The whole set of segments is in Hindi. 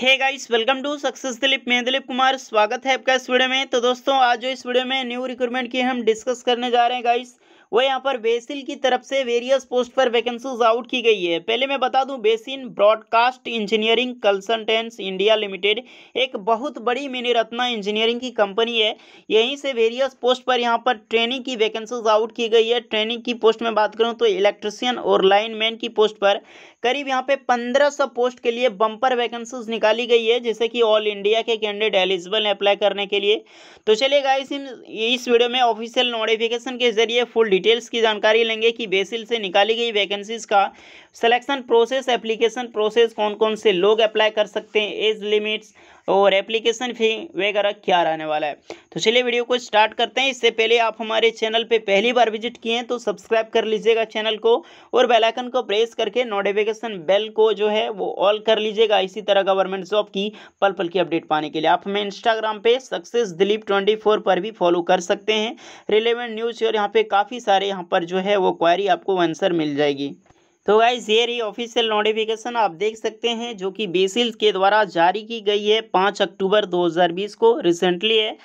hey guys welcome to success Dilip मैं दिलीप कुमार स्वागत है आपका इस वीडियो में तो दोस्तों आज जो इस वीडियो में न्यू रिक्रूटमेंट की हम डिस्कस करने जा रहे हैं गाइस वो यहाँ पर बेसिल की तरफ से वेरियस पोस्ट पर वैकेंसीज आउट की गई है पहले मैं बता दूं BECIL broadcast engineering consultants India limited एक बहुत बड़ी मिनी रत्ना इंजीनियरिंग की कंपनी है यहीं से वेरियस पोस्ट पर यहाँ पर ट्रेनिंग की वैकेंसीज आउट की गई है ट्रेनिंग की पोस्ट में बात करूँ तो इलेक्ट्रिशियन और लाइनमैन की पोस्ट पर करीब यहाँ पे पंद्रह सौ पोस्ट के लिए बम्पर वैकेंसीज निकाली गई है जैसे कि ऑल इंडिया के कैंडिडेट एलिजिबल अप्लाई करने के लिए तो चलिएगा इस, इस वीडियो में ऑफिशियल नोटिफिकेशन के जरिए फुल डिटेल्स की जानकारी लेंगे कि बेसिल से निकाली गई वैकेंसीज का सिलेक्शन प्रोसेस एप्लीकेशन प्रोसेस कौन कौन से लोग अप्लाई कर सकते हैं एज लिमिट्स तो और एप्लीकेशन फी वगैरह क्या रहने वाला है तो चलिए वीडियो को स्टार्ट करते हैं इससे पहले आप हमारे चैनल पे पहली बार विजिट किए हैं तो सब्सक्राइब कर लीजिएगा चैनल को और बेलाइकन को प्रेस करके नोटिफिकेशन बेल को जो है वो ऑल कर लीजिएगा इसी तरह गवर्नमेंट जॉब की पल पल की अपडेट पाने के लिए आप हमें इंस्टाग्राम पे सक्सेस दिलीप ट्वेंटी पर भी फॉलो कर सकते हैं रिलेवेंट न्यूज़ और यहाँ पे काफ़ी सारे यहाँ पर जो है वो क्वारी आपको आंसर मिल जाएगी तो गाइज ये रही ऑफिशियल नोटिफिकेशन आप देख सकते हैं जो कि बेसिल के द्वारा जारी की गई है पाँच अक्टूबर 2020 को रिसेंटली है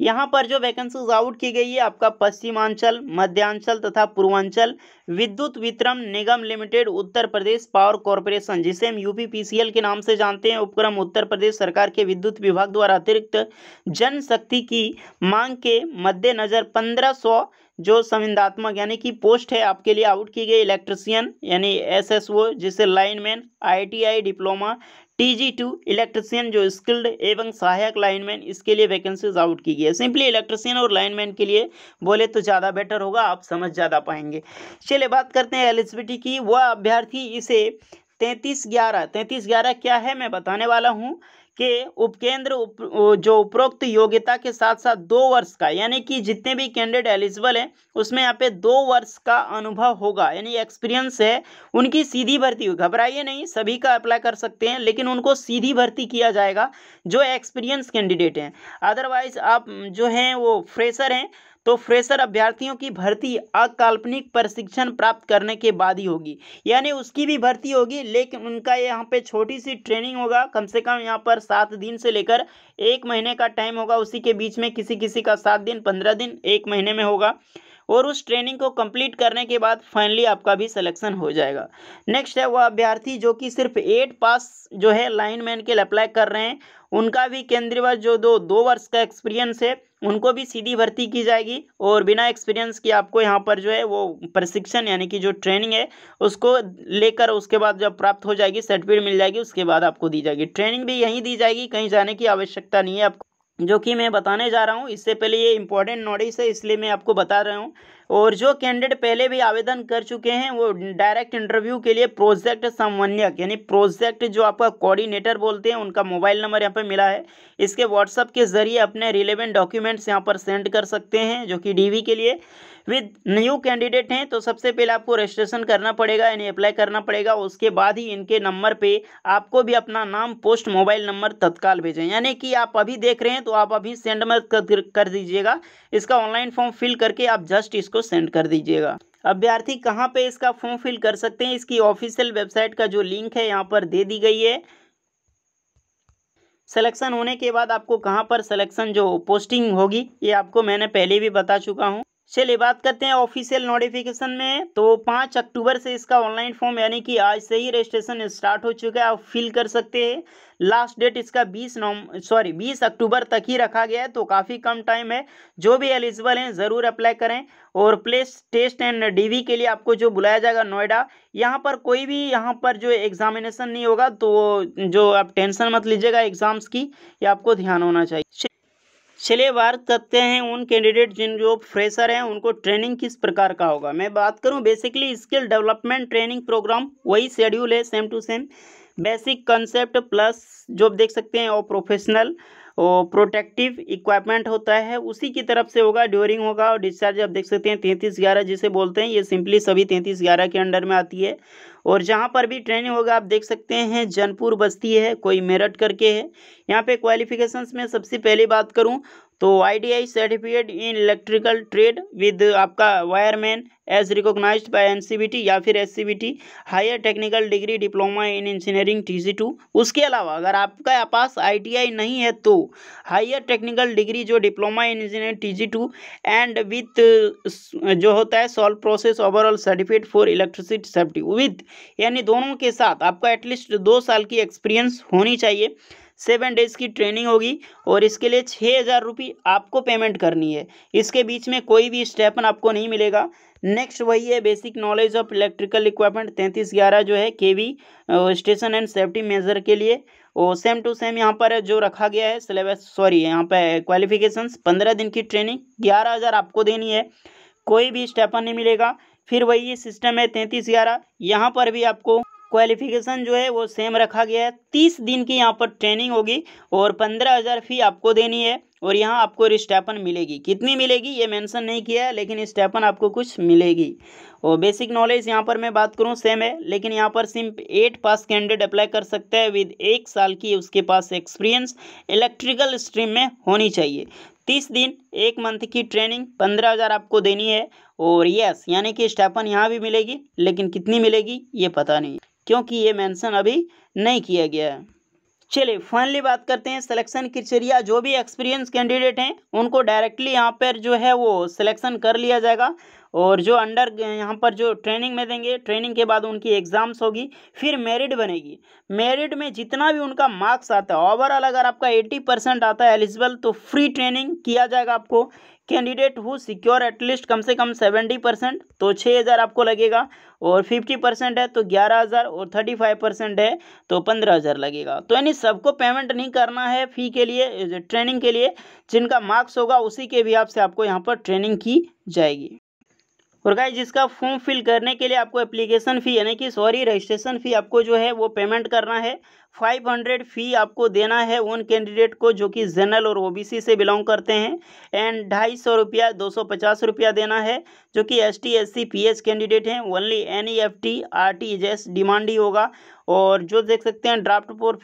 यहाँ पर जो वैकेंसीज आउट की गई है आपका पश्चिमांचल मध्यांचल तथा Purvanchal Vidyut Vitaran Nigam limited Uttar Pradesh power corporation जिसे हम यूपीपीसीएल के नाम से जानते हैं उपक्रम उत्तर प्रदेश सरकार के विद्युत विभाग द्वारा अतिरिक्त जनशक्ति की मांग के मद्देनजर पंद्रह सौ जो संविधात्मक यानी कि पोस्ट है आपके लिए आउट की गई इलेक्ट्रिशियन यानी एसएसओ जिसे lineman ITI diploma TG two electrician जो स्किल्ड एवं सहायक लाइनमैन इसके लिए वैकेंसीज आउट की गई है सिंपली इलेक्ट्रिशियन और लाइनमैन के लिए बोले तो ज़्यादा बेटर होगा आप समझ ज़्यादा पाएंगे चलिए बात करते हैं एलिजिबिलिटी की वह अभ्यर्थी इसे तैंतीस ग्यारह तैंतीस ग्यारह क्या है मैं बताने वाला हूँ के उपकेंद्र उप, जो उपरोक्त योग्यता के साथ साथ दो वर्ष का यानी कि जितने भी कैंडिडेट एलिजिबल हैं उसमें यहाँ पे दो वर्ष का अनुभव होगा यानी एक्सपीरियंस है उनकी सीधी भर्ती घबराइए नहीं सभी का अप्लाई कर सकते हैं लेकिन उनको सीधी भर्ती किया जाएगा जो एक्सपीरियंस कैंडिडेट हैं अदरवाइज आप जो हैं वो फ्रेशर हैं तो फ्रेशर अभ्यर्थियों की भर्ती अकाल्पनिक प्रशिक्षण प्राप्त करने के बाद ही होगी यानी उसकी भी भर्ती होगी लेकिन उनका यहाँ पे छोटी सी ट्रेनिंग होगा कम से कम यहाँ पर सात दिन से लेकर एक महीने का टाइम होगा उसी के बीच में किसी किसी का सात दिन पंद्रह दिन एक महीने में होगा और उस ट्रेनिंग को कंप्लीट करने के बाद फाइनली आपका भी सिलेक्शन हो जाएगा नेक्स्ट है वह अभ्यर्थी जो कि सिर्फ एट पास जो है लाइनमैन के लिए अप्लाई कर रहे हैं उनका भी केंद्रीय जो दो दो वर्ष का एक्सपीरियंस है उनको भी सीधी भर्ती की जाएगी और बिना एक्सपीरियंस की आपको यहाँ पर जो है वो प्रशिक्षण यानी कि जो ट्रेनिंग है उसको लेकर उसके बाद जब प्राप्त हो जाएगी सर्टिफिकेट मिल जाएगी उसके बाद आपको दी जाएगी ट्रेनिंग भी यहीं दी जाएगी कहीं जाने की आवश्यकता नहीं है आपको जो कि मैं बताने जा रहा हूँ इससे पहले ये इंपॉर्टेंट नोटिस है इसलिए मैं आपको बता रहा हूँ और जो कैंडिडेट पहले भी आवेदन कर चुके हैं वो डायरेक्ट इंटरव्यू के लिए प्रोजेक्ट समन्वयक यानी प्रोजेक्ट जो आपका कोऑर्डिनेटर बोलते हैं उनका मोबाइल नंबर यहाँ पर मिला है इसके व्हाट्सअप के जरिए अपने रिलेवेंट डॉक्यूमेंट्स यहाँ पर सेंड कर सकते हैं जो कि डी के लिए विद न्यू कैंडिडेट हैं तो सबसे पहले आपको रजिस्ट्रेशन करना पड़ेगा यानी अप्लाई करना पड़ेगा उसके बाद ही इनके नंबर पे आपको भी अपना नाम पोस्ट मोबाइल नंबर तत्काल भेजें यानी कि आप अभी देख रहे हैं तो आप अभी सेंड मत कर दीजिएगा इसका ऑनलाइन फॉर्म फिल करके आप जस्ट इसको सेंड कर दीजिएगा अभ्यर्थी कहाँ पर इसका फॉर्म फिल कर सकते हैं इसकी ऑफिशियल वेबसाइट का जो लिंक है यहाँ पर दे दी गई है सिलेक्शन होने के बाद आपको कहाँ पर सिलेक्शन जो पोस्टिंग होगी ये आपको मैंने पहले भी बता चुका हूँ चलिए बात करते हैं ऑफिशियल नोटिफिकेशन में तो पाँच अक्टूबर से इसका ऑनलाइन फॉर्म यानी कि आज से ही रजिस्ट्रेशन स्टार्ट हो चुका है आप फिल कर सकते हैं लास्ट डेट इसका 20 नवम सॉरी 20 अक्टूबर तक ही रखा गया है तो काफ़ी कम टाइम है जो भी एलिजिबल हैं ज़रूर अप्लाई करें और प्लेस टेस्ट एंड डीवी के लिए आपको जो बुलाया जाएगा नोएडा यहाँ पर कोई भी यहाँ पर जो एग्जामिनेशन नहीं होगा तो जो आप टेंशन मत लीजिएगा एग्ज़ाम्स की ये आपको ध्यान होना चाहिए चलिए बात करते हैं उन कैंडिडेट जिन जो फ्रेशर हैं उनको ट्रेनिंग किस प्रकार का होगा मैं बात करूं basically skill development training program वही शेड्यूल है same to same basic concept plus जो आप देख सकते हैं और प्रोफेशनल और प्रोटेक्टिव इक्वाइपमेंट होता है उसी की तरफ से होगा ड्यूरिंग होगा और डिस्चार्ज आप देख सकते हैं तैंतीस ग्यारह जिसे बोलते हैं ये सिंपली सभी तैंतीस ग्यारह के अंडर में आती है और जहाँ पर भी ट्रेनिंग होगा आप देख सकते हैं जनपुर बस्ती है कोई मेरठ करके है यहाँ पे क्वालिफिकेशंस में सबसे पहले बात करूँ तो I certificate in electrical trade with आपका wireman as C by NCVT या फिर SCVT higher technical degree diploma in engineering TC two उसके अलावा अगर आपका पास आईटीआई नहीं है तो हायर टेक्निकल डिग्री जो diploma in engineering TC two and with जो होता है solve process overall certificate for electricity safety with यानी दोनों के साथ आपका एटलीस्ट दो साल की एक्सपीरियंस होनी चाहिए सेवन डेज़ की ट्रेनिंग होगी और इसके लिए छः हज़ार रुपये आपको पेमेंट करनी है इसके बीच में कोई भी स्टेपन आपको नहीं मिलेगा नेक्स्ट वही है basic knowledge of electrical equipment तैंतीस ग्यारह जो है के KV station and safety measure के लिए और सेम टू सेम यहाँ पर जो रखा गया है सिलेबस सॉरी यहाँ पर क्वालिफिकेशन पंद्रह दिन की ट्रेनिंग ग्यारह हज़ार आपको देनी है कोई भी स्टेपन नहीं मिलेगा फिर वही सिस्टम है तैंतीस ग्यारह यहाँ पर भी आपको क्वालिफिकेशन जो है वो सेम रखा गया है तीस दिन की यहाँ पर ट्रेनिंग होगी और पंद्रह हज़ार फी आपको देनी है और यहाँ आपको स्टेपन मिलेगी कितनी मिलेगी ये मेंशन नहीं किया है लेकिन स्टेपन आपको कुछ मिलेगी और बेसिक नॉलेज यहाँ पर मैं बात करूँ सेम है लेकिन यहाँ पर सिर्फ एट पास कैंडिडेट अप्लाई कर सकते हैं विद एक साल की उसके पास एक्सपीरियंस इलेक्ट्रिकल स्ट्रीम में होनी चाहिए तीस दिन एक मंथ की ट्रेनिंग पंद्रह हज़ार आपको देनी है और यस यानी कि स्टेपन यहाँ भी मिलेगी लेकिन कितनी मिलेगी ये पता नहीं क्योंकि ये मेंशन अभी नहीं किया गया है चलिए फाइनली बात करते हैं सिलेक्शन क्रिटेरिया जो भी एक्सपीरियंस कैंडिडेट हैं उनको डायरेक्टली यहाँ पर जो है वो सिलेक्शन कर लिया जाएगा और जो अंडर यहाँ पर जो ट्रेनिंग में देंगे ट्रेनिंग के बाद उनकी एग्ज़ाम्स होगी फिर मेरिट बनेगी मेरिट में जितना भी उनका मार्क्स आता है ओवरऑल अगर आपका एट्टी परसेंट आता है एलिजिबल तो फ्री ट्रेनिंग किया जाएगा आपको कैंडिडेट हु सिक्योर एटलीस्ट कम से कम सेवेंटी परसेंट तो छः हज़ार आपको लगेगा और फिफ्टी परसेंट है तो ग्यारह हज़ार और थर्टी फाइव परसेंट है तो पंद्रह हज़ार लगेगा तो यानी सबको पेमेंट नहीं करना है फ़ी के लिए ट्रेनिंग के लिए जिनका मार्क्स होगा उसी के भी आपसे से आपको यहाँ पर ट्रेनिंग की जाएगी और गाइज इसका फॉर्म फिल करने के लिए आपको एप्लीकेशन फ़ी यानी कि सॉरी रजिस्ट्रेशन फ़ी आपको जो है वो पेमेंट करना है फाइव हंड्रेड फ़ी आपको देना है उन कैंडिडेट को जो कि जनरल और ओबीसी से बिलोंग करते हैं एंड ढाई सौ रुपया दो सौ पचास रुपया देना है जो कि S T S C P H candidate हैं only N E F T R T G S demand ही होगा और जो देख सकते हैं ड्राफ्ट पोर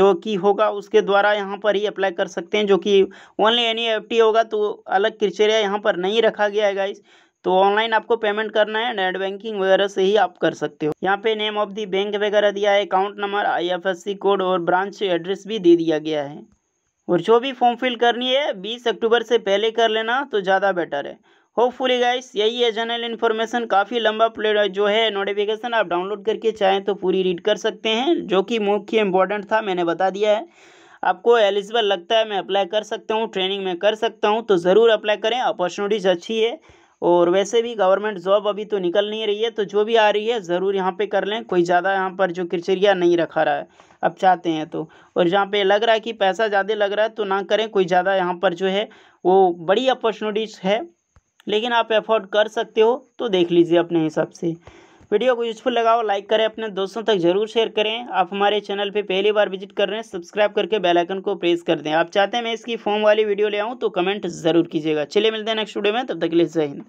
जो कि होगा उसके द्वारा यहाँ पर ही अप्लाई कर सकते हैं जो कि only N E F T होगा तो अलग क्रिचेरिया यहाँ पर नहीं रखा गया है गाइज तो ऑनलाइन आपको पेमेंट करना है नेट बैंकिंग वगैरह से ही आप कर सकते हो यहाँ पे नेम ऑफ दी बैंक वगैरह दिया है अकाउंट नंबर आईएफएससी कोड और ब्रांच एड्रेस भी दे दिया गया है और जो भी फॉर्म फिल करनी है बीस अक्टूबर से पहले कर लेना तो ज़्यादा बेटर है होपफुली गाइस यही है जनरल इन्फॉर्मेशन काफ़ी लंबा प्लेड जो है नोटिफिकेशन आप डाउनलोड करके चाहें तो पूरी रीड कर सकते हैं जो कि मुख्य इंपॉर्टेंट था मैंने बता दिया है आपको एलिजिबल लगता है मैं अप्लाई कर सकता हूँ ट्रेनिंग में कर सकता हूँ तो ज़रूर अप्लाई करें अपॉर्चुनिटीज़ अच्छी है और वैसे भी गवर्नमेंट जॉब अभी तो निकल नहीं रही है तो जो भी आ रही है ज़रूर यहाँ पे कर लें कोई ज़्यादा यहाँ पर जो क्रिचरिया नहीं रखा रहा है अब चाहते हैं तो और जहाँ पे लग रहा है कि पैसा ज़्यादा लग रहा है तो ना करें कोई ज़्यादा यहाँ पर जो है वो बड़ी अपॉर्चुनिटीज़ है लेकिन आप एफोर्ड कर सकते हो तो देख लीजिए अपने हिसाब से वीडियो को यूजफुल लगा हो लाइक करें अपने दोस्तों तक जरूर शेयर करें आप हमारे चैनल पर पहली बार विजिट कर रहे हैं सब्सक्राइब करके आइकन को प्रेस कर दें आप चाहते हैं मैं इसकी फॉर्म वाली वीडियो ले आऊँ तो कमेंट जरूर कीजिएगा चलिए मिलते हैं नेक्स्ट वीडियो में तब तक के लिए जय हिंद